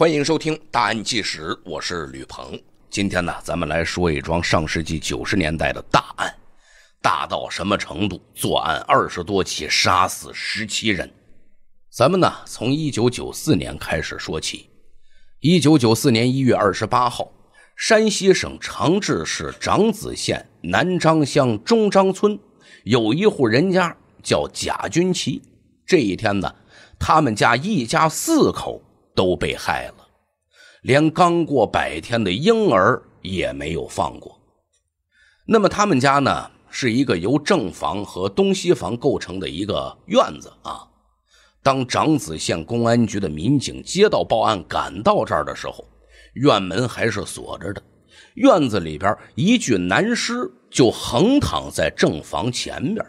欢迎收听《大案纪实》，我是吕鹏。今天呢，咱们来说一桩上世纪九十年代的大案，大到什么程度？作案二十多起，杀死十七人。咱们呢，从一九九四年开始说起。一九九四年一月二十八号，山西省长治市长子县南张乡中张村有一户人家叫贾军旗。这一天呢，他们家一家四口。都被害了，连刚过百天的婴儿也没有放过。那么他们家呢，是一个由正房和东西房构成的一个院子啊。当长子县公安局的民警接到报案，赶到这儿的时候，院门还是锁着的，院子里边一具男尸就横躺在正房前面，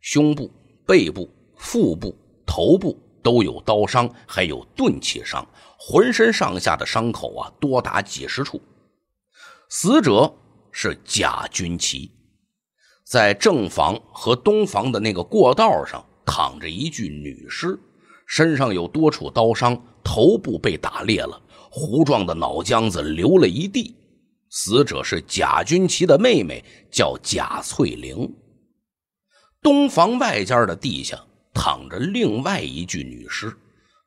胸部、背部、腹部、头部。都有刀伤，还有钝器伤，浑身上下的伤口啊，多达几十处。死者是贾军旗，在正房和东房的那个过道上躺着一具女尸，身上有多处刀伤，头部被打裂了，糊状的脑浆子流了一地。死者是贾军旗的妹妹，叫贾翠玲。东房外间的地下。躺着另外一具女尸，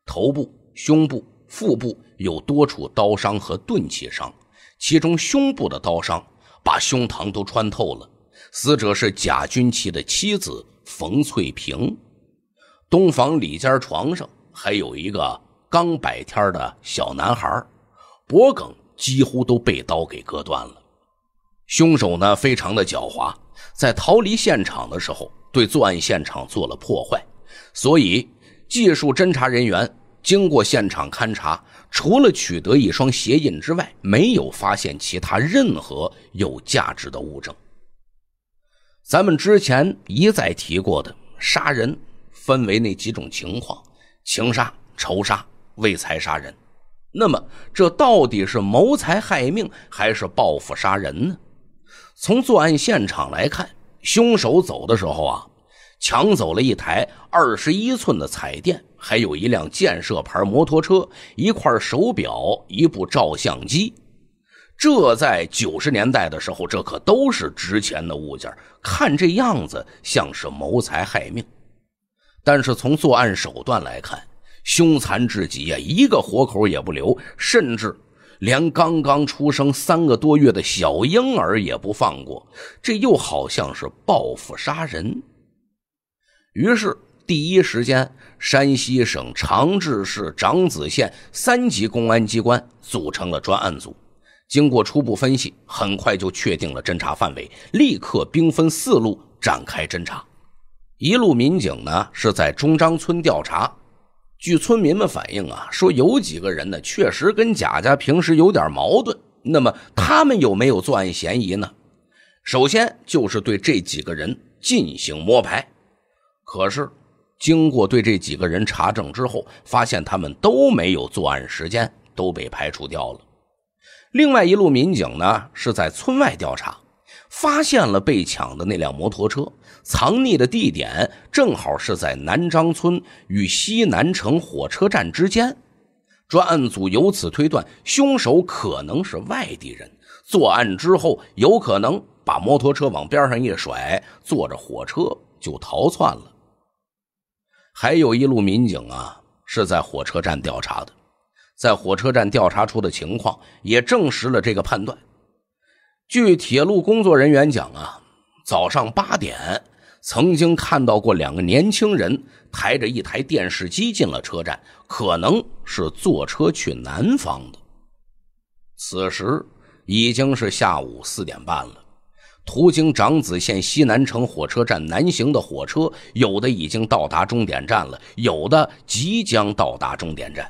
头部、胸部、腹部有多处刀伤和钝器伤，其中胸部的刀伤把胸膛都穿透了。死者是贾军旗的妻子冯翠萍。东房里间床上还有一个刚百天的小男孩，脖梗几乎都被刀给割断了。凶手呢，非常的狡猾，在逃离现场的时候，对作案现场做了破坏。所以，技术侦查人员经过现场勘查，除了取得一双鞋印之外，没有发现其他任何有价值的物证。咱们之前一再提过的，杀人分为那几种情况：情杀、仇杀、为财杀人。那么，这到底是谋财害命还是报复杀人呢？从作案现场来看，凶手走的时候啊。抢走了一台二十一寸的彩电，还有一辆建设牌摩托车，一块手表，一部照相机。这在九十年代的时候，这可都是值钱的物件。看这样子，像是谋财害命。但是从作案手段来看，凶残至极呀，一个活口也不留，甚至连刚刚出生三个多月的小婴儿也不放过。这又好像是报复杀人。于是，第一时间，山西省长治市长子县三级公安机关组成了专案组，经过初步分析，很快就确定了侦查范围，立刻兵分四路展开侦查。一路民警呢是在中张村调查，据村民们反映啊，说有几个人呢确实跟贾家平时有点矛盾，那么他们有没有作案嫌疑呢？首先就是对这几个人进行摸排。可是，经过对这几个人查证之后，发现他们都没有作案时间，都被排除掉了。另外一路民警呢是在村外调查，发现了被抢的那辆摩托车，藏匿的地点正好是在南张村与西南城火车站之间。专案组由此推断，凶手可能是外地人，作案之后有可能把摩托车往边上一甩，坐着火车就逃窜了。还有一路民警啊，是在火车站调查的，在火车站调查出的情况也证实了这个判断。据铁路工作人员讲啊，早上八点曾经看到过两个年轻人抬着一台电视机进了车站，可能是坐车去南方的。此时已经是下午四点半了。途经长子县西南城火车站南行的火车，有的已经到达终点站了，有的即将到达终点站。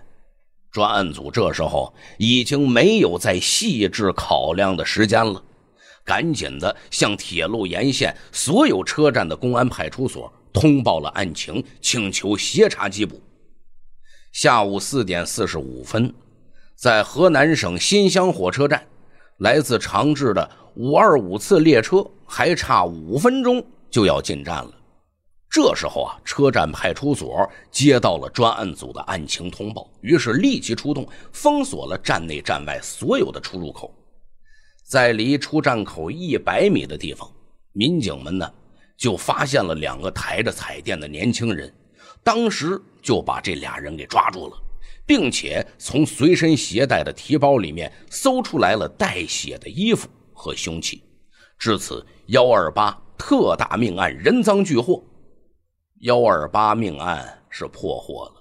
专案组这时候已经没有再细致考量的时间了，赶紧的向铁路沿线所有车站的公安派出所通报了案情，请求协查缉捕。下午四点四十五分，在河南省新乡火车站。来自长治的五二五次列车还差五分钟就要进站了。这时候啊，车站派出所接到了专案组的案情通报，于是立即出动，封锁了站内站外所有的出入口。在离出站口一百米的地方，民警们呢就发现了两个抬着彩电的年轻人，当时就把这俩人给抓住了。并且从随身携带的提包里面搜出来了带血的衣服和凶器，至此幺二八特大命案人赃俱获，幺二八命案是破获了，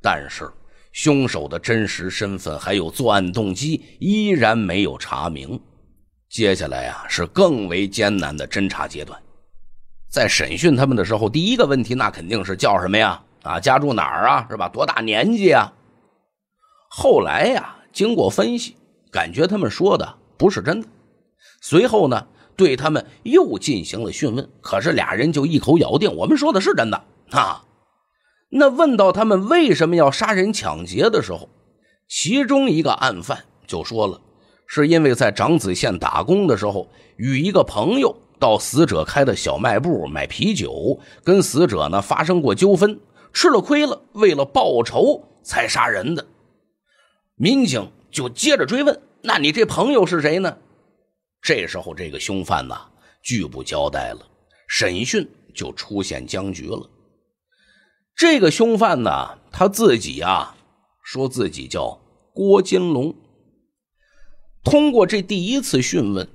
但是凶手的真实身份还有作案动机依然没有查明，接下来啊是更为艰难的侦查阶段，在审讯他们的时候，第一个问题那肯定是叫什么呀？啊，家住哪儿啊？是吧？多大年纪啊？后来呀，经过分析，感觉他们说的不是真的。随后呢，对他们又进行了讯问，可是俩人就一口咬定我们说的是真的啊。那问到他们为什么要杀人抢劫的时候，其中一个案犯就说了，是因为在长子县打工的时候，与一个朋友到死者开的小卖部买啤酒，跟死者呢发生过纠纷，吃了亏了，为了报仇才杀人的。民警就接着追问：“那你这朋友是谁呢？”这时候，这个凶犯呢，拒不交代了，审讯就出现僵局了。这个凶犯呢，他自己啊，说自己叫郭金龙。通过这第一次讯问，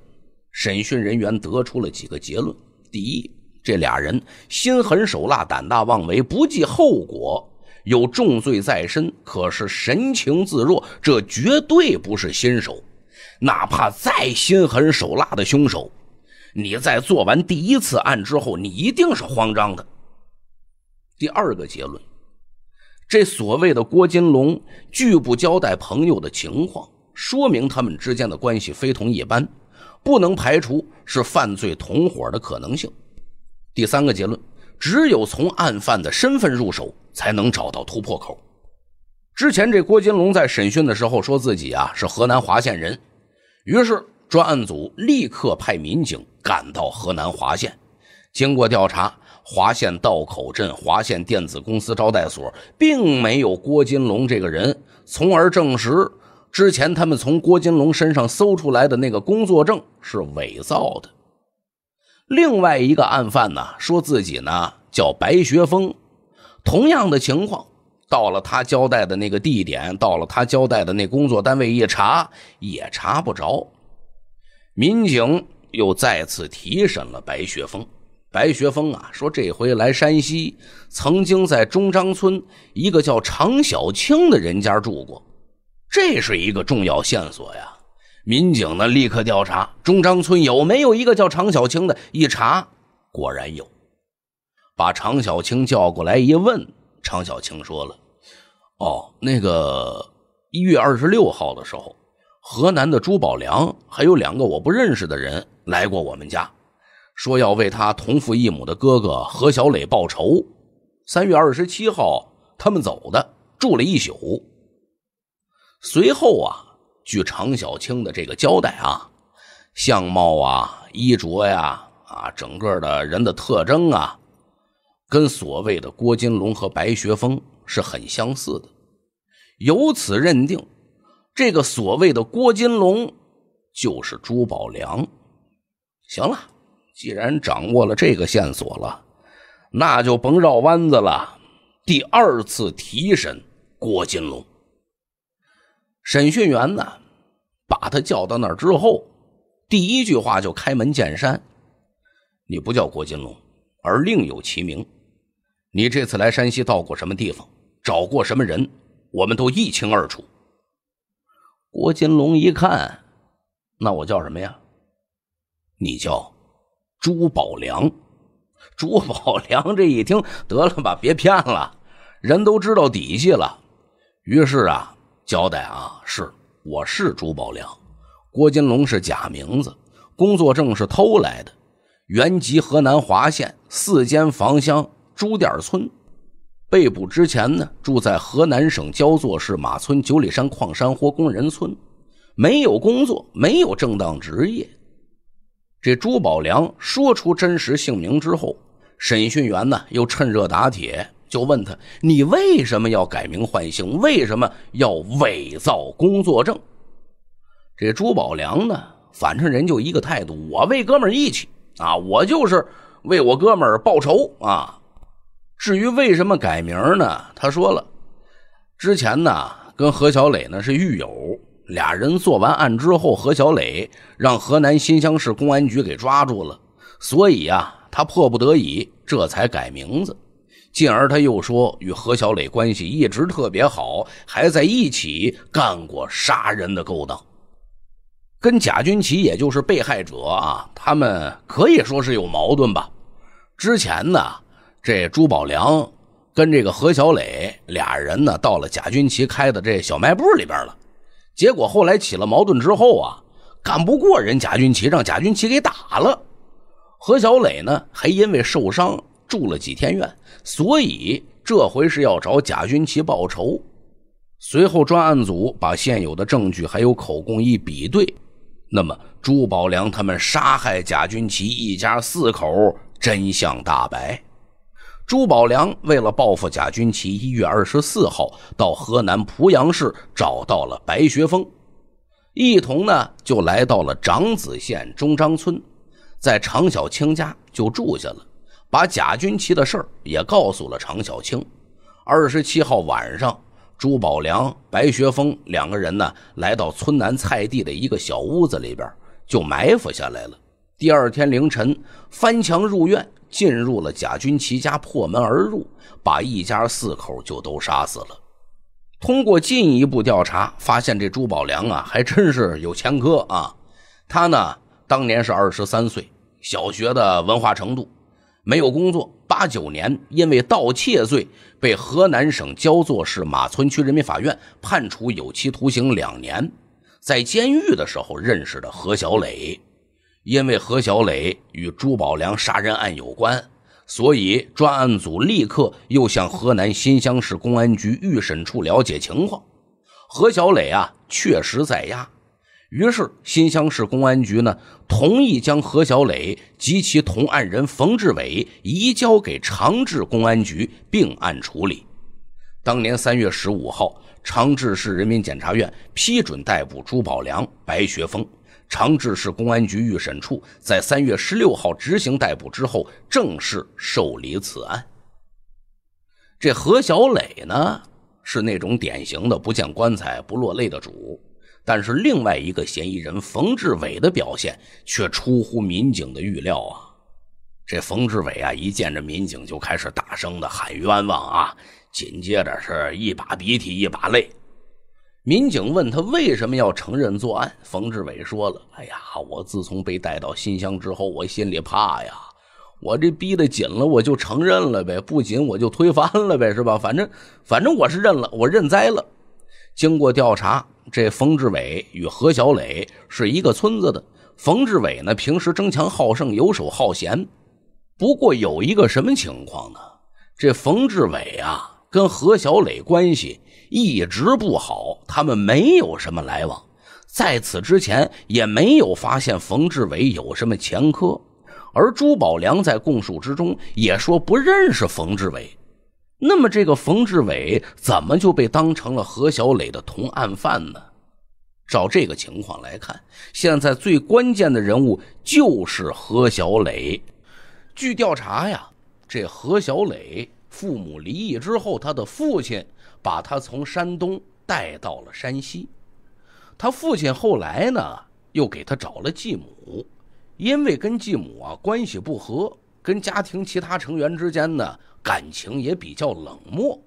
审讯人员得出了几个结论：第一，这俩人心狠手辣、胆大妄为、不计后果。有重罪在身，可是神情自若，这绝对不是新手。哪怕再心狠手辣的凶手，你在做完第一次案之后，你一定是慌张的。第二个结论：这所谓的郭金龙拒不交代朋友的情况，说明他们之间的关系非同一般，不能排除是犯罪同伙的可能性。第三个结论。只有从案犯的身份入手，才能找到突破口。之前这郭金龙在审讯的时候说自己啊是河南滑县人，于是专案组立刻派民警赶到河南滑县。经过调查，滑县道口镇滑县电子公司招待所并没有郭金龙这个人，从而证实之前他们从郭金龙身上搜出来的那个工作证是伪造的。另外一个案犯呢，说自己呢叫白学峰，同样的情况，到了他交代的那个地点，到了他交代的那工作单位一查也查不着，民警又再次提审了白学峰。白学峰啊说，这回来山西，曾经在中张村一个叫常小青的人家住过，这是一个重要线索呀。民警呢，立刻调查中张村有没有一个叫常小青的。一查，果然有，把常小青叫过来一问，常小青说了：“哦，那个一月二十六号的时候，河南的朱宝良还有两个我不认识的人来过我们家，说要为他同父异母的哥哥何小磊报仇。三月二十七号他们走的，住了一宿。随后啊。”据常小青的这个交代啊，相貌啊、衣着呀、啊，整个的人的特征啊，跟所谓的郭金龙和白学峰是很相似的。由此认定，这个所谓的郭金龙就是朱宝良。行了，既然掌握了这个线索了，那就甭绕弯子了。第二次提审郭金龙，审讯员呢？把他叫到那儿之后，第一句话就开门见山：“你不叫郭金龙，而另有其名。你这次来山西到过什么地方，找过什么人，我们都一清二楚。”郭金龙一看，那我叫什么呀？你叫朱宝良。朱宝良这一听，得了吧，别骗了，人都知道底细了。于是啊，交代啊，是。我是朱宝良，郭金龙是假名字，工作证是偷来的，原籍河南滑县四间房乡朱店村，被捕之前呢，住在河南省焦作市马村九里山矿山活工人村，没有工作，没有正当职业。这朱宝良说出真实姓名之后，审讯员呢又趁热打铁。就问他，你为什么要改名换姓？为什么要伪造工作证？这朱宝良呢？反正人就一个态度：我为哥们义气啊！我就是为我哥们报仇啊！至于为什么改名呢？他说了，之前呢，跟何小磊呢是狱友，俩人做完案之后，何小磊让河南新乡市公安局给抓住了，所以啊，他迫不得已，这才改名字。进而他又说，与何小磊关系一直特别好，还在一起干过杀人的勾当。跟贾军奇，也就是被害者啊，他们可以说是有矛盾吧。之前呢，这朱宝良跟这个何小磊俩人呢，到了贾军奇开的这小卖部里边了，结果后来起了矛盾之后啊，干不过人贾军奇，让贾军奇给打了。何小磊呢，还因为受伤。住了几天院，所以这回是要找贾军奇报仇。随后专案组把现有的证据还有口供一比对，那么朱宝良他们杀害贾军奇一家四口真相大白。朱宝良为了报复贾军奇，一月二十四号到河南濮阳市找到了白学峰，一同呢就来到了长子县中张村，在常小青家就住下了。把贾军旗的事儿也告诉了常小青。二十七号晚上，朱宝良、白学峰两个人呢，来到村南菜地的一个小屋子里边，就埋伏下来了。第二天凌晨，翻墙入院，进入了贾军旗家，破门而入，把一家四口就都杀死了。通过进一步调查，发现这朱宝良啊，还真是有前科啊。他呢，当年是二十三岁，小学的文化程度。没有工作，八九年因为盗窃罪被河南省焦作市马村区人民法院判处有期徒刑两年，在监狱的时候认识的何小磊，因为何小磊与朱宝良杀人案有关，所以专案组立刻又向河南新乡市公安局预审处了解情况，何小磊啊确实在押。于是，新乡市公安局呢同意将何小磊及其同案人冯志伟移交给长治公安局并案处理。当年三月十五号，长治市人民检察院批准逮捕朱宝良、白学峰。长治市公安局预审处在三月十六号执行逮捕之后，正式受理此案。这何小磊呢，是那种典型的不见棺材不落泪的主。但是另外一个嫌疑人冯志伟的表现却出乎民警的预料啊！这冯志伟啊，一见着民警就开始大声的喊冤枉啊！紧接着是一把鼻涕一把泪。民警问他为什么要承认作案，冯志伟说了：“哎呀，我自从被带到新乡之后，我心里怕呀，我这逼得紧了，我就承认了呗；不紧我就推翻了呗，是吧？反正反正我是认了，我认栽了。”经过调查。这冯志伟与何小磊是一个村子的。冯志伟呢，平时争强好胜、游手好闲。不过有一个什么情况呢？这冯志伟啊，跟何小磊关系一直不好，他们没有什么来往。在此之前也没有发现冯志伟有什么前科，而朱宝良在供述之中也说不认识冯志伟。那么这个冯志伟怎么就被当成了何小磊的同案犯呢？照这个情况来看，现在最关键的人物就是何小磊。据调查呀，这何小磊父母离异之后，他的父亲把他从山东带到了山西。他父亲后来呢，又给他找了继母，因为跟继母啊关系不和。跟家庭其他成员之间的感情也比较冷漠，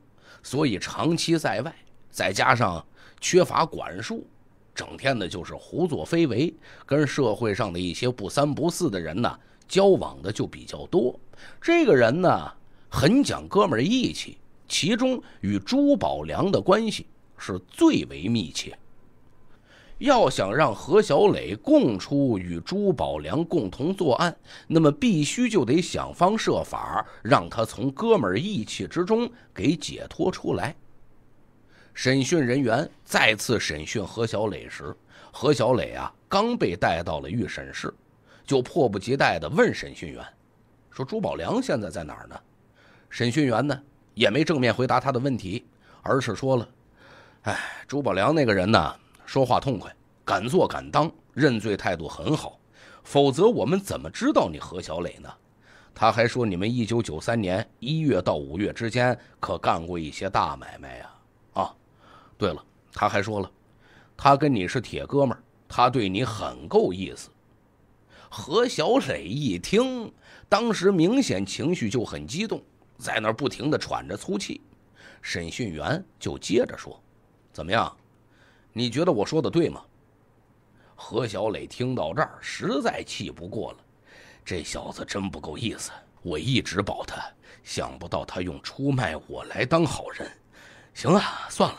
所以长期在外，再加上缺乏管束，整天呢就是胡作非为，跟社会上的一些不三不四的人呢交往的就比较多。这个人呢很讲哥们义气，其中与朱宝良的关系是最为密切。要想让何小磊供出与朱宝良共同作案，那么必须就得想方设法让他从哥们义气之中给解脱出来。审讯人员再次审讯何小磊时，何小磊啊刚被带到了预审室，就迫不及待地问审讯员：“说朱宝良现在在哪儿呢？”审讯员呢也没正面回答他的问题，而是说了：“哎，朱宝良那个人呢？”说话痛快，敢做敢当，认罪态度很好，否则我们怎么知道你何小磊呢？他还说你们一九九三年一月到五月之间可干过一些大买卖呀！啊，对了，他还说了，他跟你是铁哥们儿，他对你很够意思。何小磊一听，当时明显情绪就很激动，在那不停的喘着粗气。审讯员就接着说：“怎么样？”你觉得我说的对吗？何小磊听到这儿实在气不过了，这小子真不够意思！我一直保他，想不到他用出卖我来当好人。行了，算了，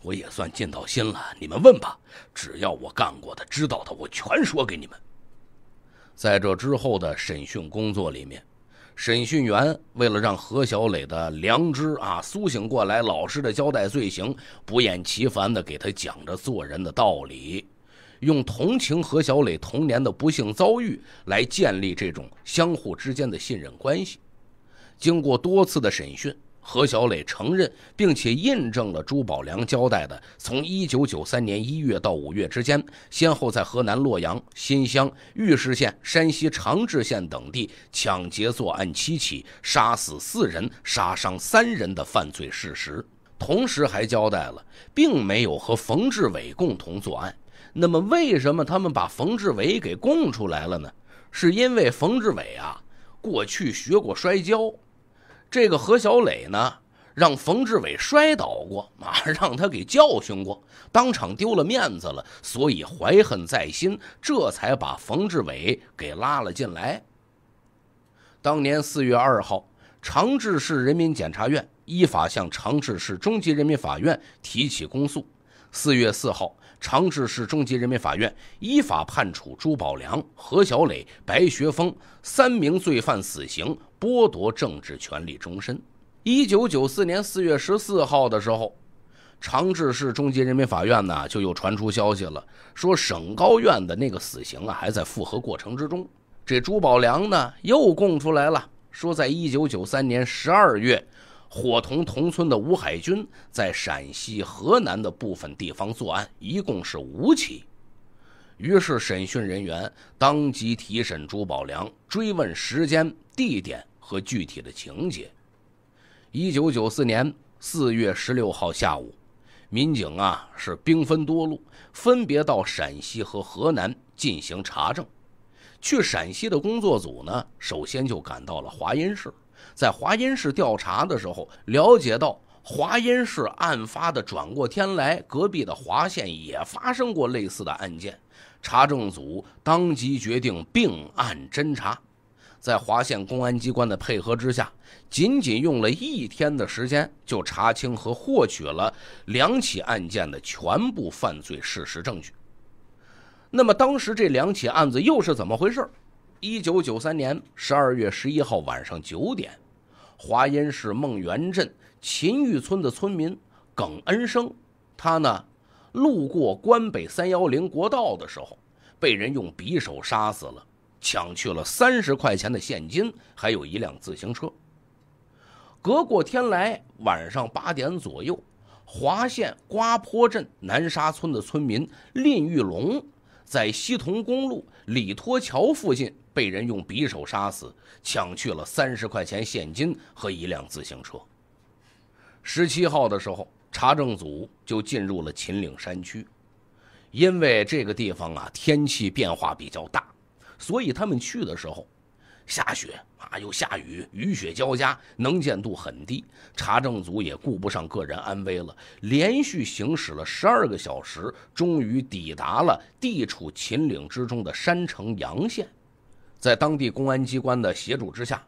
我也算尽到心了。你们问吧，只要我干过的、知道的，我全说给你们。在这之后的审讯工作里面。审讯员为了让何小磊的良知啊苏醒过来，老实的交代罪行，不厌其烦的给他讲着做人的道理，用同情何小磊童年的不幸遭遇来建立这种相互之间的信任关系。经过多次的审讯。何小磊承认，并且印证了朱宝良交代的，从1993年1月到5月之间，先后在河南洛阳、新乡、尉氏县、山西长治县等地抢劫作案七起，杀死四人，杀伤三人的犯罪事实。同时，还交代了，并没有和冯志伟共同作案。那么，为什么他们把冯志伟给供出来了呢？是因为冯志伟啊，过去学过摔跤。这个何小磊呢，让冯志伟摔倒过上 让他给教训过，当场丢了面子了，所以怀恨在心，这才把冯志伟给拉了进来。当年四月二号，长治市人民检察院依法向长治市中级人民法院提起公诉。四月四号，长治市中级人民法院依法判处朱宝良、何小磊、白学峰三名罪犯死刑。剥夺政治权利终身。一九九四年四月十四号的时候，长治市中级人民法院呢就又传出消息了，说省高院的那个死刑啊还在复核过程之中。这朱宝良呢又供出来了，说在一九九三年十二月，伙同同村的吴海军在陕西、河南的部分地方作案，一共是五起。于是审讯人员当即提审朱宝良，追问时间、地点。和具体的情节。一九九四年四月十六号下午，民警啊是兵分多路，分别到陕西和河南进行查证。去陕西的工作组呢，首先就赶到了华阴市。在华阴市调查的时候，了解到华阴市案发的转过天来，隔壁的华县也发生过类似的案件。查证组当即决定并案侦查。在华县公安机关的配合之下，仅仅用了一天的时间，就查清和获取了两起案件的全部犯罪事实证据。那么，当时这两起案子又是怎么回事？1993年12月11号晚上9点，华阴市孟园镇秦峪村的村民耿恩生，他呢，路过关北310国道的时候，被人用匕首杀死了。抢去了三十块钱的现金，还有一辆自行车。隔过天来，晚上八点左右，华县瓜坡镇南沙村的村民蔺玉龙，在西潼公路李托桥附近被人用匕首杀死，抢去了三十块钱现金和一辆自行车。十七号的时候，查证组就进入了秦岭山区，因为这个地方啊，天气变化比较大。所以他们去的时候，下雪啊，又下雨，雨雪交加，能见度很低。查证组也顾不上个人安危了，连续行驶了十二个小时，终于抵达了地处秦岭之中的山城洋县，在当地公安机关的协助之下。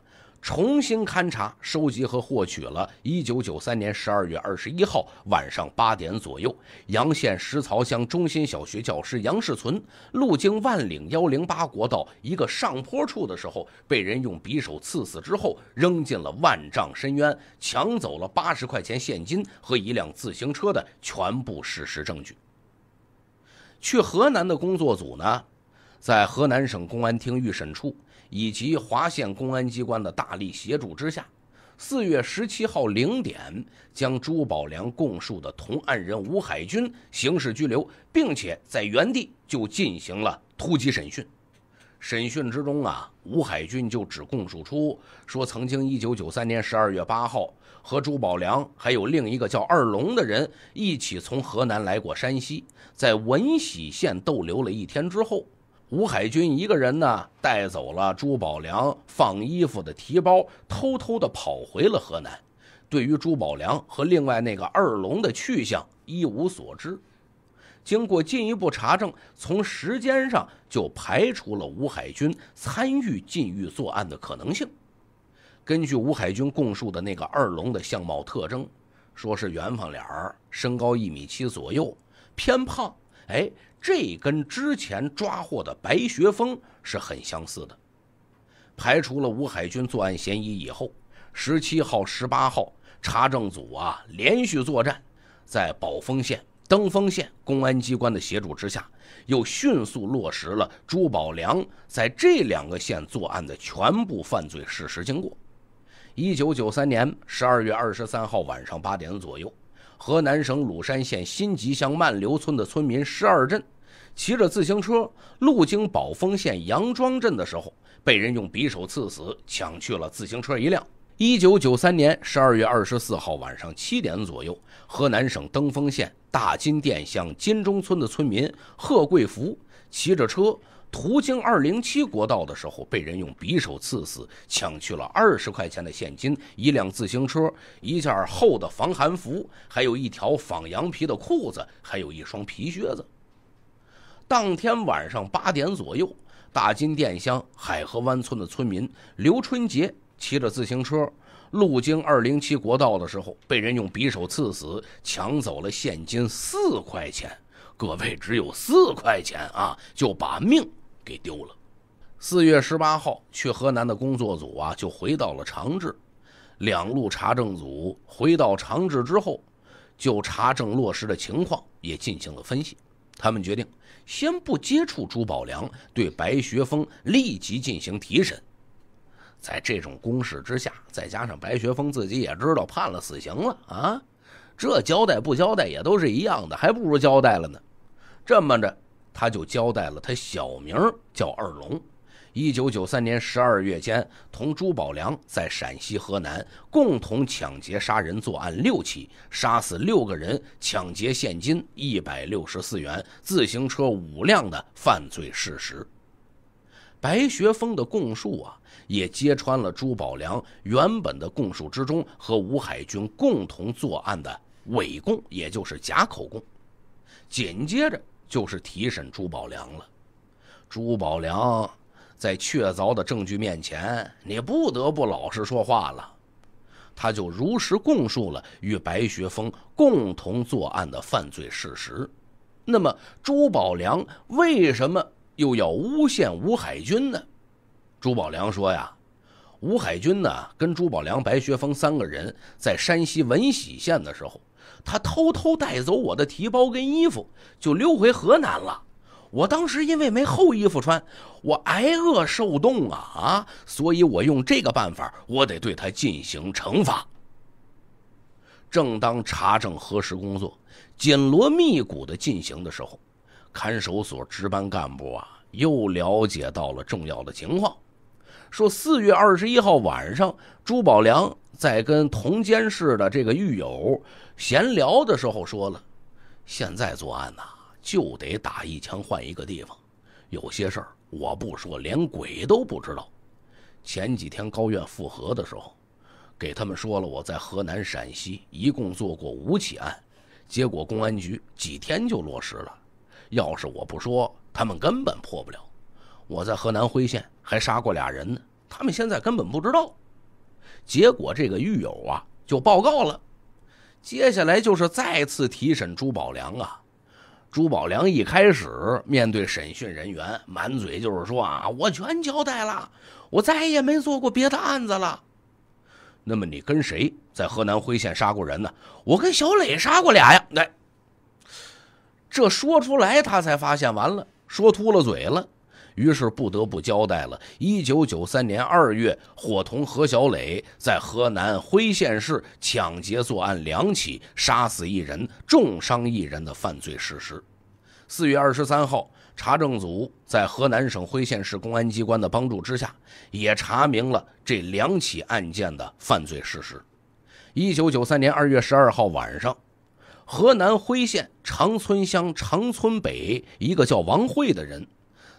重新勘查、收集和获取了1993年12月21号晚上八点左右，洋县石槽乡中心小学教师杨世存路经万岭108国道一个上坡处的时候，被人用匕首刺死之后，扔进了万丈深渊，抢走了八十块钱现金和一辆自行车的全部事实证据。去河南的工作组呢，在河南省公安厅预审处。以及华县公安机关的大力协助之下，四月十七号零点，将朱宝良供述的同案人吴海军刑事拘留，并且在原地就进行了突击审讯。审讯之中啊，吴海军就只供述出说，曾经一九九三年十二月八号和朱宝良还有另一个叫二龙的人一起从河南来过山西，在闻喜县逗留了一天之后。吴海军一个人呢，带走了朱宝良放衣服的提包，偷偷的跑回了河南。对于朱宝良和另外那个二龙的去向，一无所知。经过进一步查证，从时间上就排除了吴海军参与禁欲作案的可能性。根据吴海军供述的那个二龙的相貌特征，说是圆方脸儿，身高一米七左右，偏胖。哎，这跟之前抓获的白学峰是很相似的。排除了吴海军作案嫌疑以后，十七号、十八号查证组啊，连续作战，在宝丰县、登封县公安机关的协助之下，又迅速落实了朱宝良在这两个县作案的全部犯罪事实经过。一九九三年十二月二十三号晚上八点左右。河南省鲁山县辛集乡漫流村的村民施二镇，骑着自行车路经宝丰县杨庄镇的时候，被人用匕首刺死，抢去了自行车一辆。一九九三年十二月二十四号晚上七点左右，河南省登封县大金店乡金中村的村民贺贵福，骑着车。途经二零七国道的时候，被人用匕首刺死，抢去了二十块钱的现金、一辆自行车、一件厚的防寒服，还有一条仿羊皮的裤子，还有一双皮靴子。当天晚上八点左右，大金店乡海河湾村的村民刘春杰骑着自行车，路经二零七国道的时候，被人用匕首刺死，抢走了现金四块钱。各位只有四块钱啊，就把命。给丢了。四月十八号，去河南的工作组啊，就回到了长治。两路查证组回到长治之后，就查证落实的情况也进行了分析。他们决定先不接触朱宝良，对白学峰立即进行提审。在这种攻势之下，再加上白学峰自己也知道判了死刑了啊，这交代不交代也都是一样的，还不如交代了呢。这么着。他就交代了，他小名叫二龙，一九九三年十二月间，同朱宝良在陕西、河南共同抢劫杀人作案六起，杀死六个人，抢劫现金一百六十四元，自行车五辆的犯罪事实。白学峰的供述啊，也揭穿了朱宝良原本的供述之中和吴海军共同作案的伪供，也就是假口供。紧接着。就是提审朱宝良了，朱宝良在确凿的证据面前，你不得不老实说话了，他就如实供述了与白学峰共同作案的犯罪事实。那么，朱宝良为什么又要诬陷吴海军呢？朱宝良说呀，吴海军呢，跟朱宝良、白学峰三个人在山西闻喜县的时候。他偷偷带走我的提包跟衣服，就溜回河南了。我当时因为没厚衣服穿，我挨饿受冻啊啊！所以我用这个办法，我得对他进行惩罚。正当查证核实工作紧锣密鼓地进行的时候，看守所值班干部啊，又了解到了重要的情况，说四月二十一号晚上，朱宝良。在跟同监室的这个狱友闲聊的时候说了，现在作案呐就得打一枪换一个地方，有些事儿我不说连鬼都不知道。前几天高院复核的时候，给他们说了我在河南陕西一共做过五起案，结果公安局几天就落实了。要是我不说，他们根本破不了。我在河南辉县还杀过俩人呢，他们现在根本不知道。结果这个狱友啊就报告了，接下来就是再次提审朱宝良啊。朱宝良一开始面对审讯人员，满嘴就是说啊，我全交代了，我再也没做过别的案子了。那么你跟谁在河南辉县杀过人呢？我跟小磊杀过俩呀。来，这说出来他才发现，完了，说秃了嘴了。于是不得不交代了。一九九三年二月，伙同何小磊在河南辉县市抢劫作案两起，杀死一人，重伤一人。的犯罪事实。四月二十三号，查证组在河南省辉县市公安机关的帮助之下，也查明了这两起案件的犯罪事实。一九九三年二月十二号晚上，河南辉县长村乡长村北一个叫王慧的人。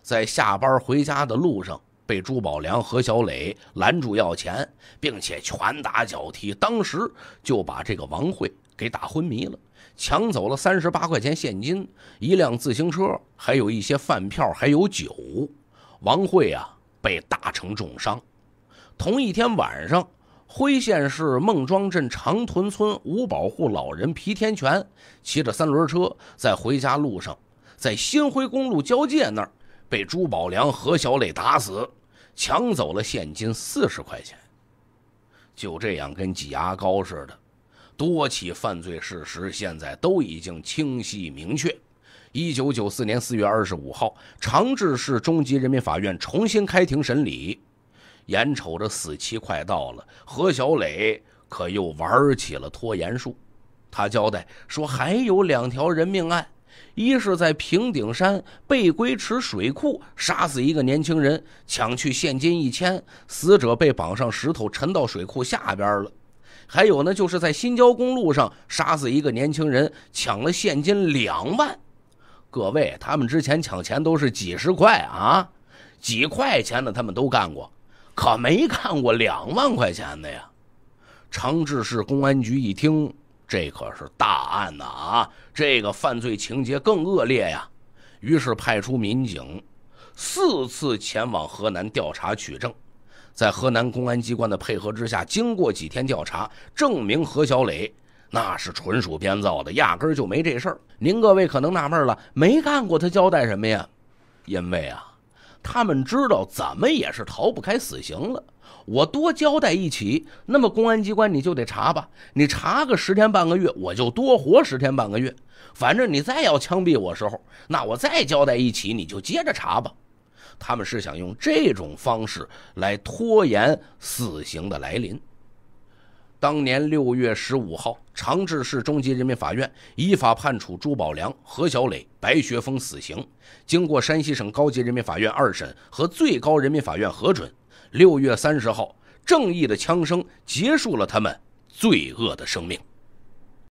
在下班回家的路上，被朱宝良、何小磊拦住要钱，并且拳打脚踢，当时就把这个王慧给打昏迷了，抢走了三十八块钱现金、一辆自行车，还有一些饭票，还有酒。王慧啊，被打成重伤。同一天晚上，辉县市孟庄镇长屯村五保户老人皮天全骑着三轮车在回家路上，在新辉公路交界那儿。被朱宝良、何小磊打死，抢走了现金四十块钱。就这样，跟挤牙膏似的，多起犯罪事实现在都已经清晰明确。一九九四年四月二十五号，长治市中级人民法院重新开庭审理。眼瞅着死期快到了，何小磊可又玩起了拖延术。他交代说，还有两条人命案。一是在平顶山背龟池水库杀死一个年轻人，抢去现金一千，死者被绑上石头沉到水库下边了。还有呢，就是在新交公路上杀死一个年轻人，抢了现金两万。各位，他们之前抢钱都是几十块啊，几块钱的他们都干过，可没干过两万块钱的呀。长治市公安局一听。这可是大案呐啊！这个犯罪情节更恶劣呀。于是派出民警四次前往河南调查取证，在河南公安机关的配合之下，经过几天调查，证明何小磊那是纯属编造的，压根儿就没这事儿。您各位可能纳闷了，没干过他交代什么呀？因为啊。他们知道怎么也是逃不开死刑了，我多交代一起，那么公安机关你就得查吧，你查个十天半个月，我就多活十天半个月。反正你再要枪毙我时候，那我再交代一起，你就接着查吧。他们是想用这种方式来拖延死刑的来临。当年六月十五号，长治市中级人民法院依法判处朱宝良、何小磊、白学峰死刑。经过山西省高级人民法院二审和最高人民法院核准，六月三十号，正义的枪声结束了他们罪恶的生命。